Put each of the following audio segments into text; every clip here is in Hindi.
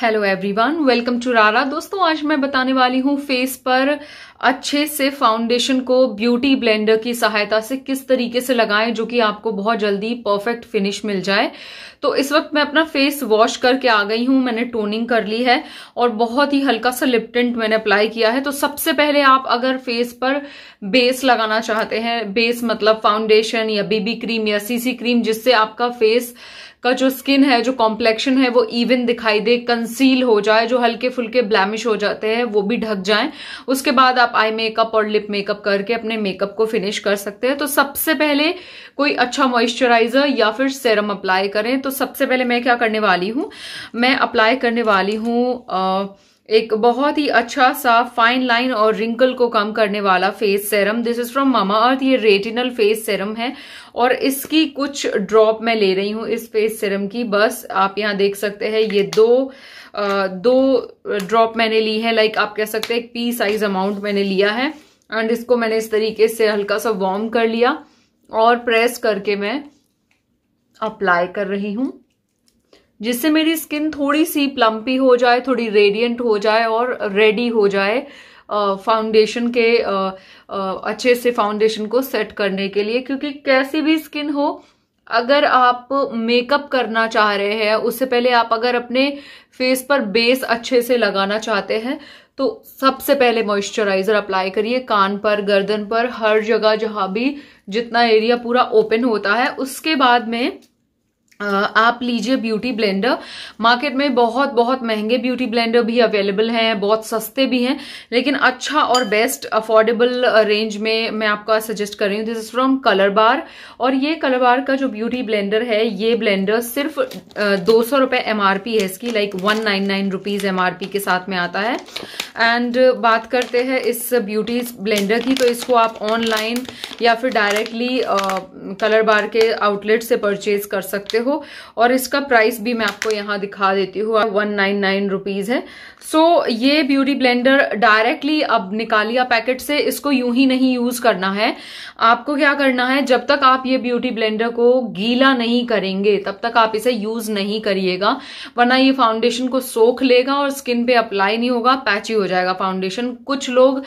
हेलो एवरीवन वेलकम टू रारा दोस्तों आज मैं बताने वाली हूँ फेस पर अच्छे से फाउंडेशन को ब्यूटी ब्लेंडर की सहायता से किस तरीके से लगाएं जो कि आपको बहुत जल्दी परफेक्ट फिनिश मिल जाए तो इस वक्त मैं अपना फेस वॉश करके आ गई हूँ मैंने टोनिंग कर ली है और बहुत ही हल्का सा लिप मैंने अप्लाई किया है तो सबसे पहले आप अगर फेस पर बेस लगाना चाहते हैं बेस मतलब फाउंडेशन या बीबी क्रीम या सीसी क्रीम जिससे आपका फेस का जो स्किन है जो कॉम्प्लेक्शन है वो इवन दिखाई दे कंसील हो जाए जो हल्के फुल्के ब्लैमिश हो जाते हैं वो भी ढक जाए उसके बाद आप आई मेकअप और लिप मेकअप करके अपने मेकअप को फिनिश कर सकते हैं तो सबसे पहले कोई अच्छा मॉइस्चराइजर या फिर सेरम अप्लाई करें तो सबसे पहले मैं क्या करने वाली हूँ मैं अप्लाई करने वाली हूँ एक बहुत ही अच्छा सा फाइन लाइन और रिंकल को कम करने वाला face serum this is from Mamaearth ये रेटिनल फेस सेरम है और इसकी कुछ ड्रॉप मैं ले रही हूँ इस फेस सेरम की बस आप यहाँ देख सकते हैं ये दो आ, दो ड्रॉप मैंने ली है लाइक आप कह सकते हैं पी साइज अमाउंट मैंने लिया है एंड इसको मैंने इस तरीके से हल्का सा वार्म कर लिया और प्रेस करके मैं अप्लाई कर रही हूं जिससे मेरी स्किन थोड़ी सी प्लम्पी हो जाए थोड़ी रेडियंट हो जाए और रेडी हो जाए फाउंडेशन के आ, आ, अच्छे से फाउंडेशन को सेट करने के लिए क्योंकि कैसी भी स्किन हो अगर आप मेकअप करना चाह रहे हैं उससे पहले आप अगर अपने फेस पर बेस अच्छे से लगाना चाहते हैं तो सबसे पहले मॉइस्चराइज़र अप्लाई करिए कान पर गर्दन पर हर जगह जहाँ भी जितना एरिया पूरा ओपन होता है उसके बाद में आप लीजिए ब्यूटी ब्लेंडर मार्केट में बहुत बहुत महंगे ब्यूटी ब्लेंडर भी अवेलेबल हैं बहुत सस्ते भी हैं लेकिन अच्छा और बेस्ट अफोर्डेबल रेंज में मैं आपका सजेस्ट कर रही हूँ this is from Colorbar और ये कलर बार का जो ब्यूटी ब्लेंडर है ये ब्लेंडर सिर्फ दो सौ रुपये एम आर पी है इसकी like one nine nine rupees M R P के साथ में आता है एंड बात करते हैं इस ब्यूटी ब्लेंडर की तो इसको आप ऑनलाइन या फिर डायरेक्टली कलर बार के आउटलेट से परचेज कर सकते हो हो और इसका प्राइस भी मैं आपको यहाँ दिखा देती हूँ वन नाइन नाइन रुपीज़ है सो so, ये ब्यूटी ब्लेंडर डायरेक्टली अब निकालिया पैकेट से इसको यूं ही नहीं यूज करना है आपको क्या करना है जब तक आप ये ब्यूटी ब्लेंडर को गीला नहीं करेंगे तब तक आप इसे यूज नहीं करिएगा वरना ये फाउंडेशन को सोख लेगा और स्किन पे अप्लाई नहीं होगा पैची हो जाएगा फाउंडेशन कुछ लोग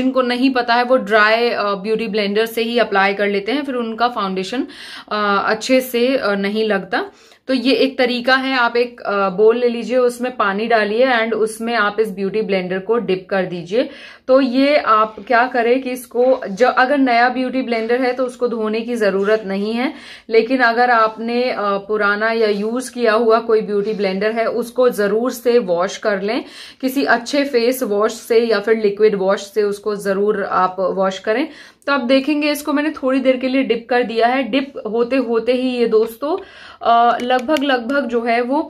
जिनको नहीं पता है वो ड्राई ब्यूटी ब्लेंडर से ही अप्लाई कर लेते हैं फिर उनका फाउंडेशन अच्छे से नहीं लगता तो ये एक तरीका है आप एक बोल ले लीजिए उसमें पानी डालिए एंड उसमें आप इस ब्यूटी ब्लेंडर को डिप कर दीजिए तो ये आप क्या करें कि इसको जो अगर नया ब्यूटी ब्लेंडर है तो उसको धोने की जरूरत नहीं है लेकिन अगर आपने पुराना या यूज किया हुआ कोई ब्यूटी ब्लेंडर है उसको जरूर से वॉश कर लें किसी अच्छे फेस वॉश से या फिर लिक्विड वॉश से उसको जरूर आप वॉश करें तो आप देखेंगे इसको मैंने थोड़ी देर के लिए डिप कर दिया है डिप होते होते ही ये दोस्तों लगभग लगभग जो है वो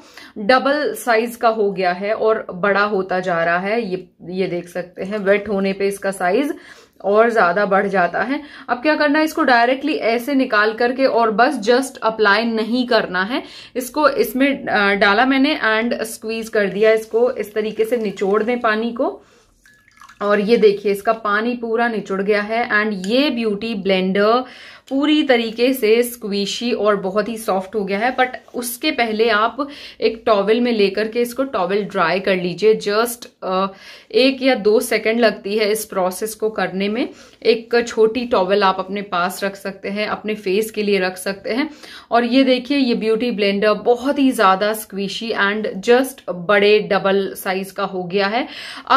डबल साइज का हो गया है और बड़ा होता जा रहा है ये ये देख सकते हैं वेट होने पे इसका साइज और ज्यादा बढ़ जाता है अब क्या करना है इसको डायरेक्टली ऐसे निकाल करके और बस जस्ट अप्लाई नहीं करना है इसको इसमें डाला मैंने एंड स्क्वीज कर दिया इसको इस तरीके से निचोड़ दें पानी को और ये देखिए इसका पानी पूरा निचुड़ गया है एंड ये ब्यूटी ब्लेंडर पूरी तरीके से स्क्वीशी और बहुत ही सॉफ्ट हो गया है बट उसके पहले आप एक टॉवल में लेकर के इसको टॉवल ड्राई कर लीजिए जस्ट एक या दो सेकंड लगती है इस प्रोसेस को करने में एक छोटी टॉवल आप अपने पास रख सकते हैं अपने फेस के लिए रख सकते हैं और ये देखिए ये ब्यूटी ब्लेंडर बहुत ही ज़्यादा स्क्वीशी एंड जस्ट बड़े डबल साइज का हो गया है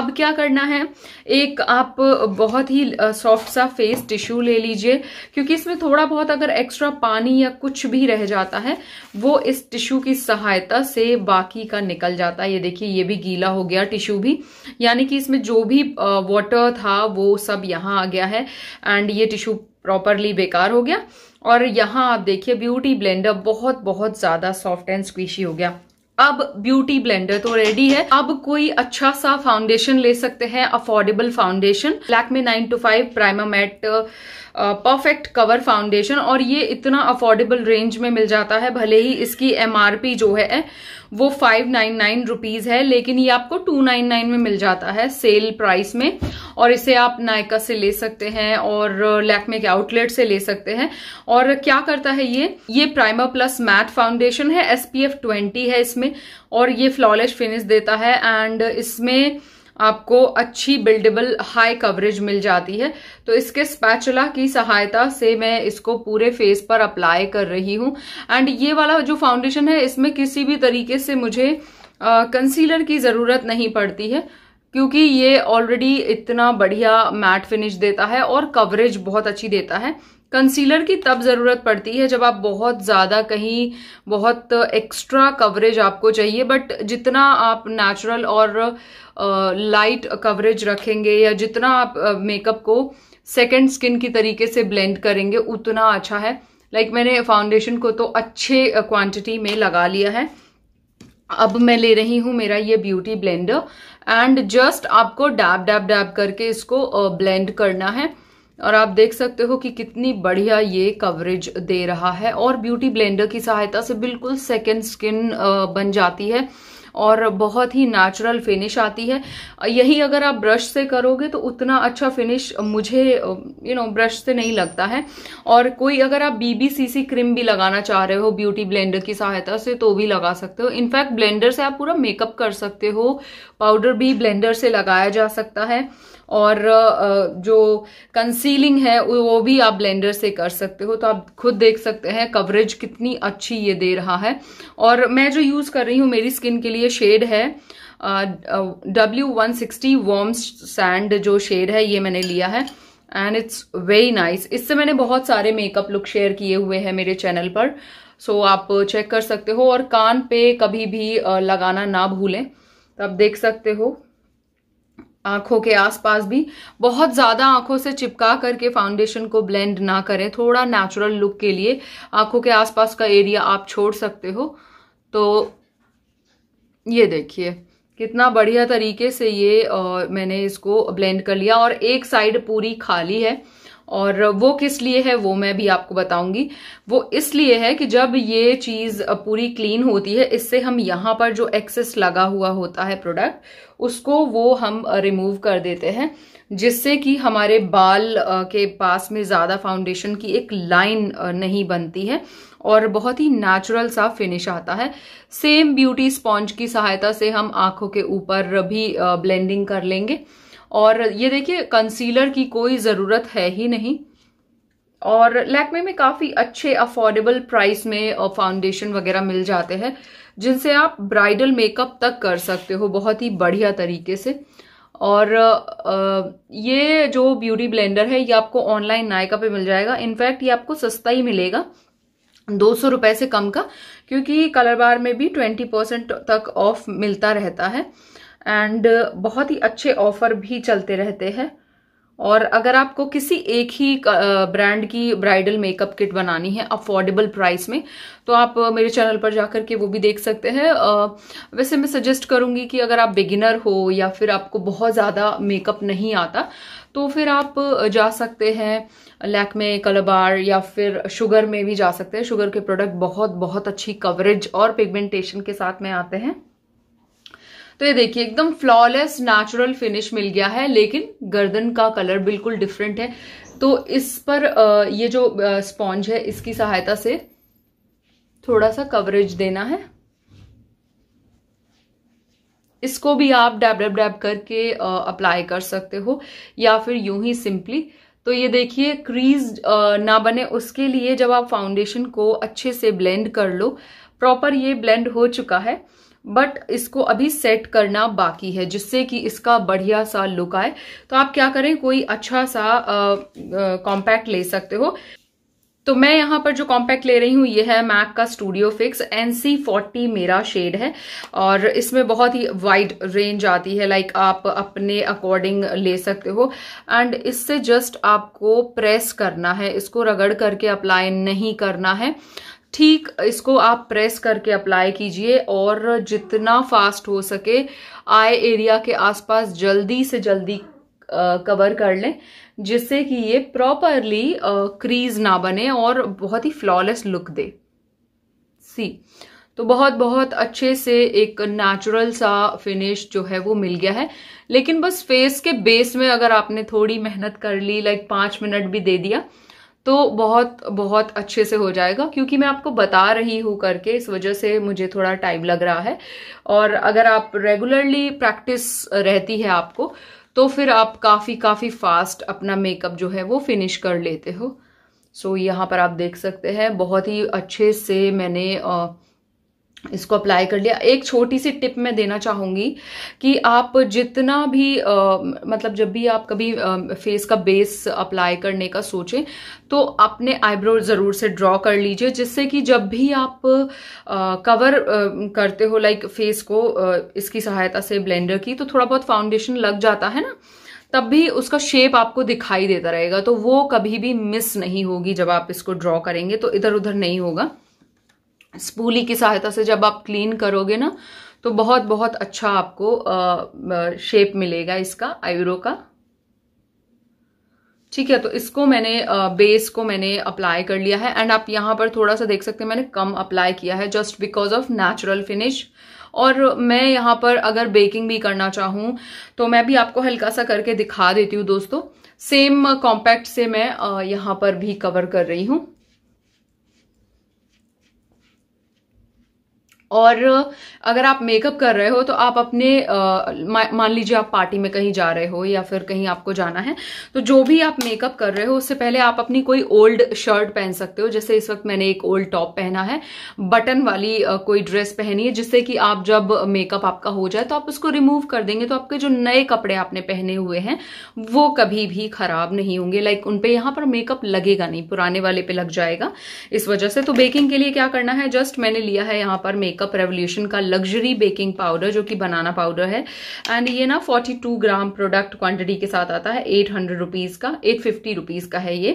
अब क्या करना है एक आप बहुत ही सॉफ्ट सा फेस टिश्यू ले लीजिए क्योंकि इसमें थोड़ा बहुत अगर एक्स्ट्रा पानी या कुछ भी रह जाता है वो इस टिश्यू की सहायता से बाकी का निकल जाता है ये देखिए ये भी गीला हो गया टिश्यू भी यानी कि इसमें जो भी वाटर था वो सब यहाँ आ गया है एंड ये टिश्यू प्रॉपरली बेकार हो गया और यहाँ आप देखिए ब्यूटी ब्लेंडर बहुत बहुत ज़्यादा सॉफ्ट एंड स्क्वीशी हो गया अब ब्यूटी ब्लेंडर तो रेडी है अब कोई अच्छा सा फाउंडेशन ले सकते हैं अफोर्डेबल फाउंडेशन ब्लैक में nine to five prima matte perfect cover foundation और ये इतना अफोर्डेबल रेंज में मिल जाता है भले ही इसकी एमआरपी जो है वो फाइव नाइन नाइन रुपीज है लेकिन ये आपको टू नाइन नाइन में मिल जाता है सेल प्राइस में और इसे आप नायका से ले सकते हैं और लैकमे uh, के आउटलेट से ले सकते हैं और क्या करता है ये ये प्राइमर प्लस मैट फाउंडेशन है एसपीएफ 20 है इसमें और ये फ्लॉलेस फिनिश देता है एंड इसमें आपको अच्छी बिल्डेबल हाई कवरेज मिल जाती है तो इसके स्पैचुला की सहायता से मैं इसको पूरे फेस पर अप्लाई कर रही हूँ एंड ये वाला जो फाउंडेशन है इसमें किसी भी तरीके से मुझे कंसीलर uh, की ज़रूरत नहीं पड़ती है क्योंकि ये ऑलरेडी इतना बढ़िया मैट फिनिश देता है और कवरेज बहुत अच्छी देता है कंसीलर की तब ज़रूरत पड़ती है जब आप बहुत ज़्यादा कहीं बहुत एक्स्ट्रा कवरेज आपको चाहिए बट जितना आप नेचुरल और लाइट कवरेज रखेंगे या जितना आप मेकअप को सेकेंड स्किन की तरीके से ब्लेंड करेंगे उतना अच्छा है लाइक like मैंने फाउंडेशन को तो अच्छे क्वांटिटी में लगा लिया है अब मैं ले रही हूँ मेरा ये ब्यूटी ब्लेंडर एंड जस्ट आपको डैब डैब डैब करके इसको ब्लेंड करना है और आप देख सकते हो कि कितनी बढ़िया ये कवरेज दे रहा है और ब्यूटी ब्लेंडर की सहायता से बिल्कुल सेकेंड स्किन बन जाती है और बहुत ही नेचुरल फिनिश आती है यही अगर आप ब्रश से करोगे तो उतना अच्छा फिनिश मुझे यू नो ब्रश से नहीं लगता है और कोई अगर आप बीबीसीसी क्रीम भी लगाना चाह रहे हो ब्यूटी ब्लेंडर की सहायता से तो भी लगा सकते हो इनफैक्ट ब्लेंडर से आप पूरा मेकअप कर सकते हो पाउडर भी ब्लेंडर से लगाया जा सकता है और जो कंसीलिंग है वो भी आप ब्लेंडर से कर सकते हो तो आप खुद देख सकते हैं कवरेज कितनी अच्छी ये दे रहा है और मैं जो यूज़ कर रही हूँ मेरी स्किन के लिए शेड है W one sixty warm sand जो शेड है ये मैंने लिया है एंड इट्स वेरी नाइस इससे मैंने बहुत सारे मेकअप लुक शेयर किए हुए हैं मेरे चैनल पर सो so, आप चेक कर सकते हो और कान पे कभी भी लगाना ना भूलें तो आप देख सकते हो आंखों के आसपास भी बहुत ज़्यादा आंखों से चिपका करके फाउंडेशन को ब्लेंड ना करें थोड़ा नेचुरल लुक के लिए आंखों के आसपास का एरिया आप छोड़ सकते हो तो ये देखिए कितना बढ़िया तरीके से ये आ, मैंने इसको ब्लेंड कर लिया और एक साइड पूरी खाली है और वो किस लिए है वो मैं भी आपको बताऊंगी वो इसलिए है कि जब ये चीज़ पूरी क्लीन होती है इससे हम यहाँ पर जो एक्सेस लगा हुआ होता है प्रोडक्ट उसको वो हम रिमूव कर देते हैं जिससे कि हमारे बाल के पास में ज़्यादा फाउंडेशन की एक लाइन नहीं बनती है और बहुत ही नेचुरल सा फिनिश आता है सेम ब्यूटी स्पॉन्ज की सहायता से हम आंखों के ऊपर भी ब्लेंडिंग कर लेंगे और ये देखिए कंसीलर की कोई ज़रूरत है ही नहीं और लैकमे में काफ़ी अच्छे अफोर्डेबल प्राइस में फाउंडेशन वगैरह मिल जाते हैं जिनसे आप ब्राइडल मेकअप तक कर सकते हो बहुत ही बढ़िया तरीके से और ये जो ब्यूटी ब्लेंडर है ये आपको ऑनलाइन नायका पे मिल जाएगा इनफैक्ट ये आपको सस्ता ही मिलेगा दो सौ रुपये से कम का क्योंकि कलर बार में भी ट्वेंटी परसेंट तक ऑफ मिलता रहता है एंड uh, बहुत ही अच्छे ऑफर भी चलते रहते हैं और अगर आपको किसी एक ही ब्रांड uh, की ब्राइडल मेकअप किट बनानी है अफोर्डेबल प्राइस में तो आप uh, मेरे चैनल पर जाकर के वो भी देख सकते हैं वैसे मैं सजेस्ट करूंगी कि अगर आप बिगिनर हो या फिर आपको बहुत ज़्यादा मेकअप नहीं आता तो फिर आप जा सकते हैं लैक में कलबार या फिर शुगर में भी जा सकते हैं शुगर के प्रोडक्ट बहुत बहुत अच्छी कवरेज और पिगमेंटेशन के साथ में आते हैं तो ये देखिए एकदम फ्लॉलेस नेचुरल फिनिश मिल गया है लेकिन गर्दन का कलर बिल्कुल डिफरेंट है तो इस पर ये जो स्पॉन्ज है इसकी सहायता से थोड़ा सा कवरेज देना है इसको भी आप डैब डैब डैब करके अप्लाई कर सकते हो या फिर यूं ही सिंपली तो ये देखिए क्रीज ना बने उसके लिए जब आप फाउंडेशन को अच्छे से ब्लेंड कर लो प्रॉपर ये ब्लेंड हो चुका है बट इसको अभी सेट करना बाकी है जिससे कि इसका बढ़िया सा लुक आए तो आप क्या करें कोई अच्छा सा कॉम्पैक्ट ले सकते हो तो मैं यहाँ पर जो कॉम्पैक्ट ले रही हूँ ये है मैक का studio fix N C forty मेरा शेड है और इसमें बहुत ही वाइड रेंज आती है लाइक आप अपने अकॉर्डिंग ले सकते हो एंड इससे जस्ट आपको प्रेस करना है इसको रगड़ करके अप्लाई नहीं करना है ठीक इसको आप प्रेस करके अप्लाई कीजिए और जितना फास्ट हो सके आई एरिया के आसपास जल्दी से जल्दी कवर कर लें जिससे कि ये प्रॉपरली क्रीज ना बने और बहुत ही फ्लॉलेस लुक दे सी तो बहुत बहुत अच्छे से एक नेचुरल सा फिनिश जो है वो मिल गया है लेकिन बस फेस के बेस में अगर आपने थोड़ी मेहनत कर ली लाइक पाँच मिनट भी दे दिया तो बहुत बहुत अच्छे से हो जाएगा क्योंकि मैं आपको बता रही हूँ करके इस वजह से मुझे थोड़ा टाइम लग रहा है और अगर आप रेगुलरली प्रैक्टिस रहती है आपको तो फिर आप काफ़ी काफ़ी फास्ट अपना मेकअप जो है वो फिनिश कर लेते हो सो so, यहाँ पर आप देख सकते हैं बहुत ही अच्छे से मैंने आ, इसको अप्लाई कर लिया एक छोटी सी टिप मैं देना चाहूँगी कि आप जितना भी आ, मतलब जब भी आप कभी आ, फेस का बेस अप्लाई करने का सोचें तो अपने आईब्रो ज़रूर से ड्रॉ कर लीजिए जिससे कि जब भी आप आ, कवर आ, करते हो लाइक फेस को आ, इसकी सहायता से ब्लेंडर की तो थोड़ा बहुत फाउंडेशन लग जाता है ना तब भी उसका शेप आपको दिखाई देता रहेगा तो वो कभी भी मिस नहीं होगी जब आप इसको ड्रॉ करेंगे तो इधर उधर नहीं होगा स्पूली की सहायता से जब आप क्लीन करोगे ना तो बहुत बहुत अच्छा आपको आ, शेप मिलेगा इसका आयुरो का ठीक है तो इसको मैंने आ, बेस को मैंने अप्लाई कर लिया है एंड आप यहाँ पर थोड़ा सा देख सकते हैं मैंने कम अप्लाई किया है just because of natural finish और मैं यहाँ पर अगर बेकिंग भी करना चाहूँ तो मैं भी आपको हल्का सा करके दिखा देती हूँ दोस्तों सेम कॉम्पैक्ट से मैं यहां पर भी कवर कर रही हूँ और अगर आप मेकअप कर रहे हो तो आप अपने मान लीजिए आप पार्टी में कहीं जा रहे हो या फिर कहीं आपको जाना है तो जो भी आप मेकअप कर रहे हो उससे पहले आप अपनी कोई ओल्ड शर्ट पहन सकते हो जैसे इस वक्त मैंने एक ओल्ड टॉप पहना है बटन वाली कोई ड्रेस पहनी है जिससे कि आप जब मेकअप आपका हो जाए तो आप उसको रिमूव कर देंगे तो आपके जो नए कपड़े आपने पहने हुए हैं वो कभी भी खराब नहीं होंगे लाइक उन पर यहाँ पर मेकअप लगेगा नहीं पुराने वाले पे लग जाएगा इस वजह से तो बेकिंग के लिए क्या करना है जस्ट मैंने लिया है यहाँ पर मेकअप मेकअप रेवोल्यूशन का लग्जरी बेकिंग पाउडर जो कि बनाना पाउडर है एंड ये ना 42 ग्राम प्रोडक्ट क्वांटिटी के साथ आता है एट हंड्रेड रुपीज़ का एट फिफ्टी रुपीज़ का है ये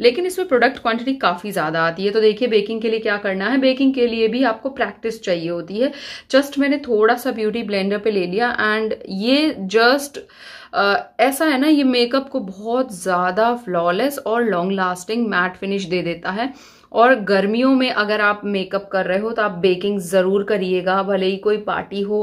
लेकिन इसमें प्रोडक्ट क्वांटिटी काफ़ी ज़्यादा आती है तो देखिए बेकिंग के लिए क्या करना है बेकिंग के लिए भी आपको प्रैक्टिस चाहिए होती है जस्ट मैंने थोड़ा सा ब्यूटी ब्लेंडर पर ले लिया एंड ये जस्ट Uh, ऐसा है ना ये मेकअप को बहुत ज़्यादा फ्लॉलेस और लॉन्ग लास्टिंग मैट फिनिश दे देता है और गर्मियों में अगर आप मेकअप कर रहे हो तो आप बेकिंग ज़रूर करिएगा भले ही कोई पार्टी हो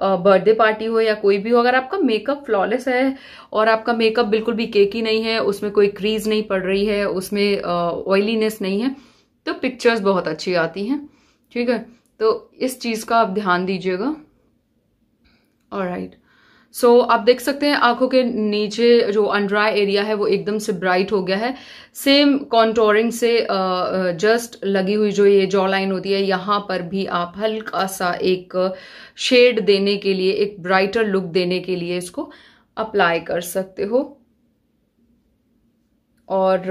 बर्थडे पार्टी हो या कोई भी हो अगर आपका मेकअप फ्लॉलेस है और आपका मेकअप बिल्कुल भी केकी नहीं है उसमें कोई क्रीज नहीं पड़ रही है उसमें ऑयलीनेस नहीं है तो पिक्चर्स बहुत अच्छी आती हैं ठीक है तो इस चीज़ का आप ध्यान दीजिएगा और राइट right. सो so, आप देख सकते हैं आंखों के नीचे जो अनड्राई एरिया है वो एकदम से ब्राइट हो गया है सेम कॉन्टोरिंग से जस्ट लगी हुई जो ये जॉ लाइन होती है यहाँ पर भी आप हल्का सा एक शेड देने के लिए एक ब्राइटर लुक देने के लिए इसको अप्लाई कर सकते हो और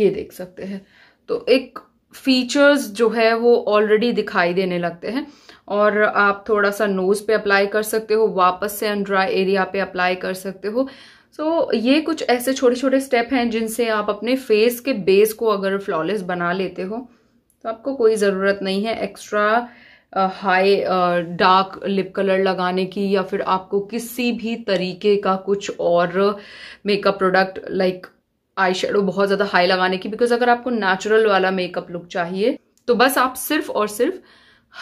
ये देख सकते हैं तो एक फीचर्स जो है वो ऑलरेडी दिखाई देने लगते हैं और आप थोड़ा सा नोज़ पे अप्लाई कर सकते हो वापस से अनड्राई एरिया पे अप्लाई कर सकते हो सो so, ये कुछ ऐसे छोटे छोटे स्टेप हैं जिनसे आप अपने फेस के बेस को अगर फ्लॉलेस बना लेते हो तो आपको कोई ज़रूरत नहीं है extra high dark lip colour लगाने की या फिर आपको किसी भी तरीके का कुछ और makeup product like like, eye shadow बहुत ज़्यादा हाई लगाने की बिकॉज अगर आपको नेचुरल वाला मेकअप लुक चाहिए तो बस आप सिर्फ और सिर्फ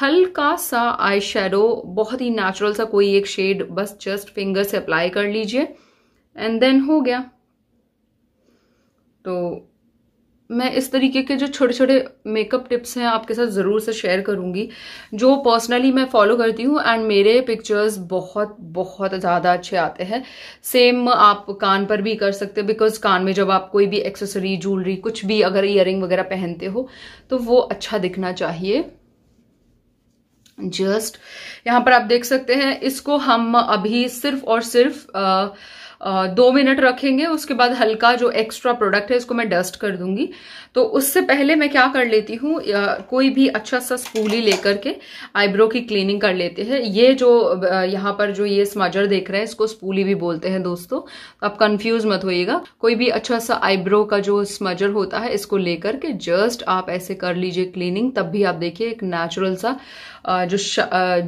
हल्का सा आई शेडो बहुत ही नेचुरल सा कोई एक शेड बस जस्ट फिंगर से अप्लाई कर लीजिए एंड देन हो गया तो मैं इस तरीके के जो छोटे छोटे मेकअप टिप्स हैं आपके साथ ज़रूर से शेयर करूंगी जो पर्सनली मैं फॉलो करती हूँ एंड मेरे पिक्चर्स बहुत बहुत ज़्यादा अच्छे आते हैं सेम आप कान पर भी कर सकते हैं बिकॉज कान में जब आप कोई भी एक्सेसरी ज्वेलरी कुछ भी अगर इयर वगैरह पहनते हो तो वो अच्छा दिखना चाहिए जस्ट यहाँ पर आप देख सकते हैं इसको हम अभी सिर्फ और सिर्फ आ, दो मिनट रखेंगे उसके बाद हल्का जो एक्स्ट्रा प्रोडक्ट है इसको मैं डस्ट कर दूंगी तो उससे पहले मैं क्या कर लेती हूँ कोई भी अच्छा सा स्पूली लेकर के आईब्रो की क्लीनिंग कर लेते हैं ये जो यहाँ पर जो ये स्मजर देख रहे हैं इसको स्पूली भी बोलते हैं दोस्तों तो आप कंफ्यूज मत होइएगा कोई भी अच्छा सा आईब्रो का जो स्मजर होता है इसको लेकर के जस्ट आप ऐसे कर लीजिए क्लीनिंग तब भी आप देखिए एक नेचुरल सा जो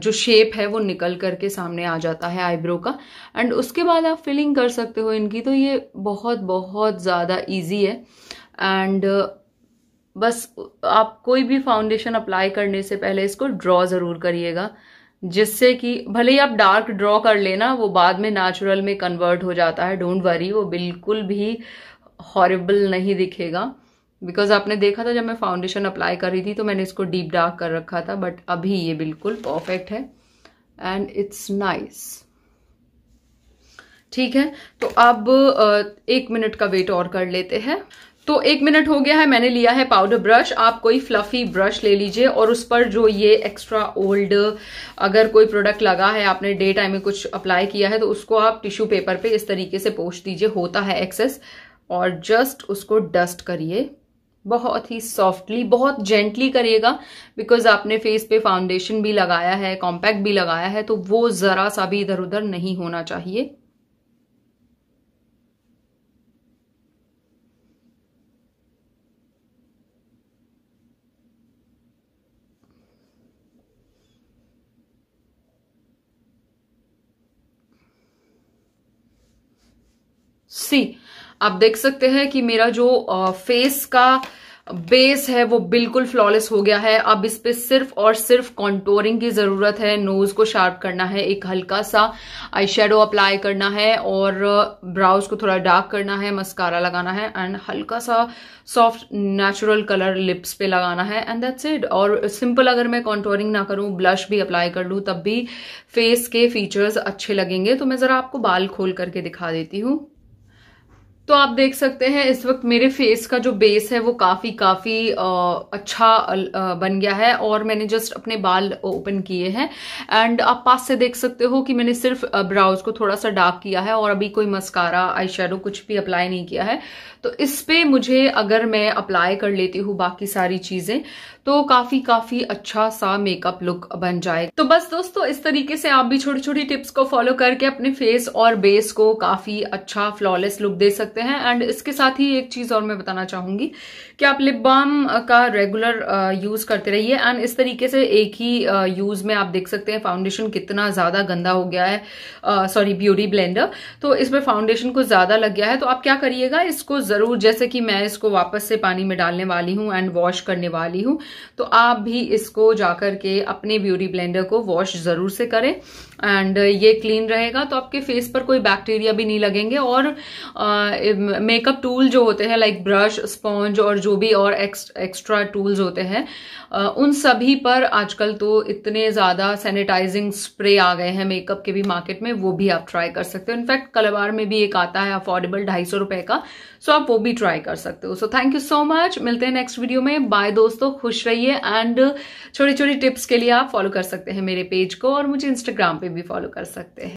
जो शेप है वो निकल करके सामने आ जाता है आईब्रो का एंड उसके बाद आप फिलिंग कर सकते हो इनकी तो ये बहुत बहुत ज़्यादा इजी है एंड बस आप कोई भी फाउंडेशन अप्लाई करने से पहले इसको ड्रॉ ज़रूर करिएगा जिससे कि भले ही आप डार्क ड्रॉ कर लेना वो बाद में नेचुरल में कन्वर्ट हो जाता है डोंट वरी वो बिल्कुल भी हॉरेबल नहीं दिखेगा बिकॉज आपने देखा था जब मैं फाउंडेशन अप्लाई कर रही थी तो मैंने इसको डीप डार्क कर रखा था बट अभी ये बिल्कुल परफेक्ट है एंड इट्स नाइस ठीक है तो अब एक मिनट का वेट और कर लेते हैं तो एक मिनट हो गया है मैंने लिया है पाउडर ब्रश आप कोई फ्लफी ब्रश ले लीजिए और उस पर जो ये एक्स्ट्रा ओल्ड अगर कोई प्रोडक्ट लगा है आपने डे टाइम में कुछ अप्लाई किया है तो उसको आप टिश्यू पेपर पे इस तरीके से पोछ दीजिए होता है एक्सेस और जस्ट उसको डस्ट करिए बहुत ही सॉफ्टली बहुत जेंटली करिएगा बिकॉज आपने फेस पे फाउंडेशन भी लगाया है कॉम्पैक्ट भी लगाया है तो वो ज़रा सा भी इधर उधर नहीं होना चाहिए सी आप देख सकते हैं कि मेरा जो फेस का बेस है वो बिल्कुल फ्लॉलेस हो गया है अब इस पे सिर्फ और सिर्फ कॉन्टोरिंग की जरूरत है नोज को शार्प करना है एक हल्का सा आई शेडो अप्लाई करना है और ब्राउज को थोड़ा डार्क करना है मस्कारा लगाना है एंड हल्का सा सॉफ्ट नेचुरल कलर लिप्स पे लगाना है एंड दैट्स इट और सिंपल अगर मैं कॉन्टोरिंग ना करूं ब्लश भी अप्लाई कर लूँ तब भी फेस के फीचर्स अच्छे लगेंगे तो मैं जरा आपको बाल खोल करके दिखा देती हूँ तो आप देख सकते हैं इस वक्त मेरे फेस का जो बेस है वो काफ़ी काफ़ी अच्छा बन गया है और मैंने जस्ट अपने बाल ओपन किए हैं एंड आप पास से देख सकते हो कि मैंने सिर्फ ब्राउज को थोड़ा सा डार्क किया है और अभी कोई मस्कारा आई कुछ भी अप्लाई नहीं किया है तो इस पे मुझे अगर मैं अप्लाई कर लेती हूँ बाकी सारी चीज़ें तो काफ़ी काफ़ी अच्छा सा मेकअप लुक बन जाए तो बस दोस्तों इस तरीके से आप भी छोटी छोटी टिप्स को फॉलो करके अपने फेस और बेस को काफ़ी अच्छा फ्लॉलेस लुक दे सकते सकते हैं एंड इसके साथ ही एक चीज़ और मैं बताना चाहूंगी कि आप लिप बाम का रेगुलर यूज़ करते रहिए एंड इस तरीके से एक ही यूज़ में आप देख सकते हैं फाउंडेशन कितना ज़्यादा गंदा हो गया है सॉरी ब्यूटी ब्लेंडर तो इसमें फाउंडेशन को ज़्यादा लग गया है तो आप क्या करिएगा इसको ज़रूर जैसे कि मैं इसको वापस से पानी में डालने वाली हूँ एंड वॉश करने वाली हूँ तो आप भी इसको जाकर के अपने ब्यूटी ब्लेंडर को वॉश ज़रूर से करें एंड ये क्लीन रहेगा तो आपके फेस पर कोई बैक्टीरिया भी नहीं लगेंगे और मेकअप टूल जो होते हैं लाइक ब्रश स्पॉन्ज और जो भी और एक्स्ट्रा टूल्स होते हैं उन सभी पर आजकल तो इतने ज़्यादा सैनिटाइजिंग स्प्रे आ गए हैं मेकअप के भी मार्केट में वो भी आप ट्राई कर सकते हो इनफैक्ट कलवार में भी एक आता है अफोर्डेबल ढाई सौ रुपए का सो आप वो भी ट्राई कर सकते हो so thank you so much मिलते हैं नेक्स्ट वीडियो में बाय दोस्तों खुश रहिए एंड छोटी छोटी टिप्स के लिए आप फॉलो कर सकते हैं मेरे पेज को और मुझे इंस्टाग्राम पे भी फॉलो कर सकते हैं